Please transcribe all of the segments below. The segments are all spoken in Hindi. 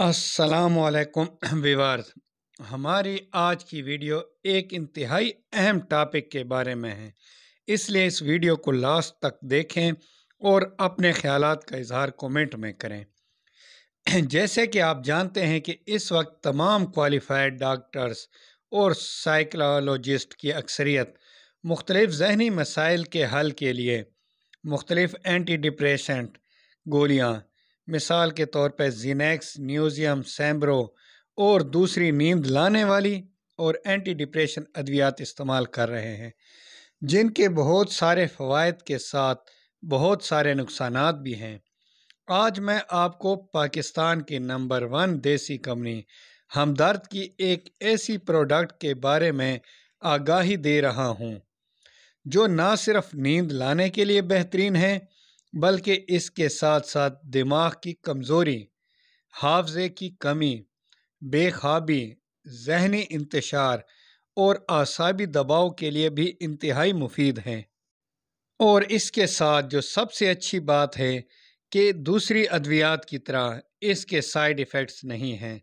असलकुम विवार हमारी आज की वीडियो एक इंतहाई अहम टॉपिक के बारे में है इसलिए इस वीडियो को लास्ट तक देखें और अपने ख्याल का इजहार कमेंट में करें जैसे कि आप जानते हैं कि इस वक्त तमाम क्वालिफाइड डॉक्टर्स और साइकोलॉजिस्ट की अक्सरियत मुख्तलिफ़ जहनी मसाइल के हल के लिए मुख्तलिफ़ एंटी डिप्रेशन गोलियाँ मिसाल के तौर पर जीनेक्स न्यूज़ियम सैम्ब्रो और दूसरी नींद लाने वाली और एंटी डिप्रेशन अद्वियात इस्तेमाल कर रहे हैं जिनके बहुत सारे फ़वाद के साथ बहुत सारे नुकसान भी हैं आज मैं आपको पाकिस्तान की नंबर वन देसी कंपनी हमदर्द की एक ऐसी प्रोडक्ट के बारे में आगाही दे रहा हूँ जो ना सिर्फ नींद लाने के लिए बेहतरीन है बल्कि इसके साथ साथ दिमाग की कमज़ोरी हाफजे की कमी बेखाबी जहनी इंतशार और आसाबी दबाव के लिए भी इंतहाई मुफीद हैं और इसके साथ जो सबसे अच्छी बात है कि दूसरी अद्वियात की तरह इसके साइड इफ़ेक्ट्स नहीं हैं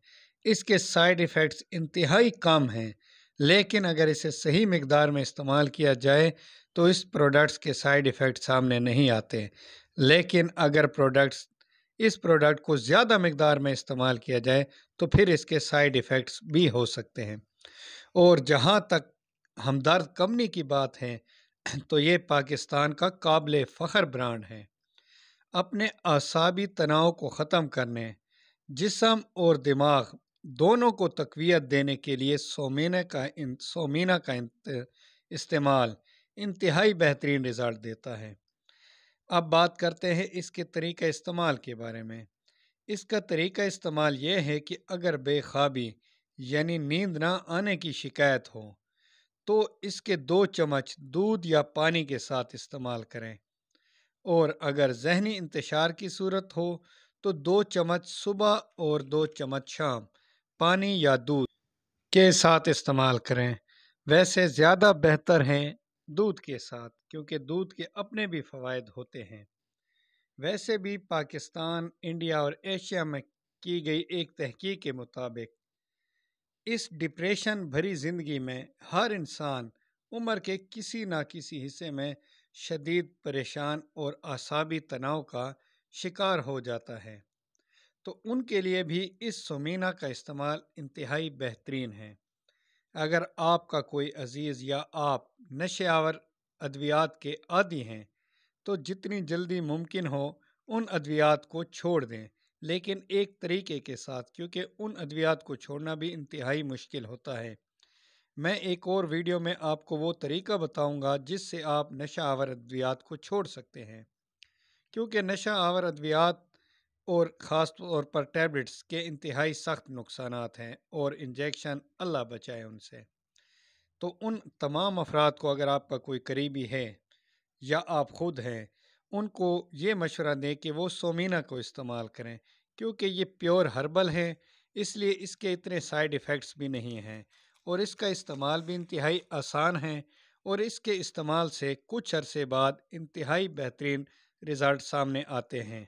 इसके साइड इफ़ेक्ट्स इंतहाई कम हैं लेकिन अगर इसे सही मकदार में इस्तेमाल किया जाए तो इस प्रोडक्ट्स के साइड इफ़ेक्ट सामने नहीं आते लेकिन अगर प्रोडक्ट्स इस प्रोडक्ट को ज़्यादा मकदार में इस्तेमाल किया जाए तो फिर इसके साइड इफ़ेक्ट्स भी हो सकते हैं और जहाँ तक हमदर्द कंपनी की बात है तो ये पाकिस्तान का काबिल फ़ख्र ब्रांड है अपने असाबी तनाव को ख़त्म करने जिसम और दिमाग दोनों को तकवीत देने के लिए सोमीना का सोमीना का इस्तेमाल इंतहाई बेहतरीन रिज़ल्ट देता है अब बात करते हैं इसके तरीक़ा इस्तेमाल के बारे में इसका तरीक़ा इस्तेमाल ये है कि अगर बेखाबी यानी नींद ना आने की शिकायत हो तो इसके दो चम्मच दूध या पानी के साथ इस्तेमाल करें और अगर जहनी इंतशार की सूरत हो तो दो चम्मच सुबह और दो चम्मच शाम पानी या दूध के साथ इस्तेमाल करें वैसे ज़्यादा बेहतर हैं दूध के साथ क्योंकि दूध के अपने भी फ़वाद होते हैं वैसे भी पाकिस्तान इंडिया और एशिया में की गई एक तहकीक के मुताबिक इस डिप्रेशन भरी ज़िंदगी में हर इंसान उम्र के किसी ना किसी हिस्से में शदीद परेशान और आसाबी तनाव का शिकार हो जाता है तो उनके लिए भी इस सोमीना का इस्तेमाल इंतहाई बेहतरीन है अगर आपका कोई अज़ीज़ या आप नशे आवर अद्वियात के आदि हैं तो जितनी जल्दी मुमकिन हो उन अद्वियात को छोड़ दें लेकिन एक तरीके के साथ क्योंकि उन अद्वियात को छोड़ना भी इंतहाई मुश्किल होता है मैं एक और वीडियो में आपको वो तरीका बताऊंगा जिससे आप नशा आवर अद्वियात को छोड़ सकते हैं क्योंकि नशा आवर अद्वियात और ख़ास तौर पर टैबलेट्स के इंतहाई सख्त नुकसान हैं और इंजेक्शन अल्लाह बचाए उनसे तो उन तमाम अफराद को अगर आपका कोई करीबी है या आप ख़ुद हैं उनको ये मशवरा दें कि वो सोमीना को इस्तेमाल करें क्योंकि ये प्योर हर्बल हैं इसलिए इसके इतने साइड इफ़ेक्ट्स भी नहीं हैं और इसका इस्तेमाल भी इंतहाई आसान है और इसके इस्तेमाल से कुछ अरसे बाद इंतहाई बेहतरीन रिज़ल्ट सामने आते हैं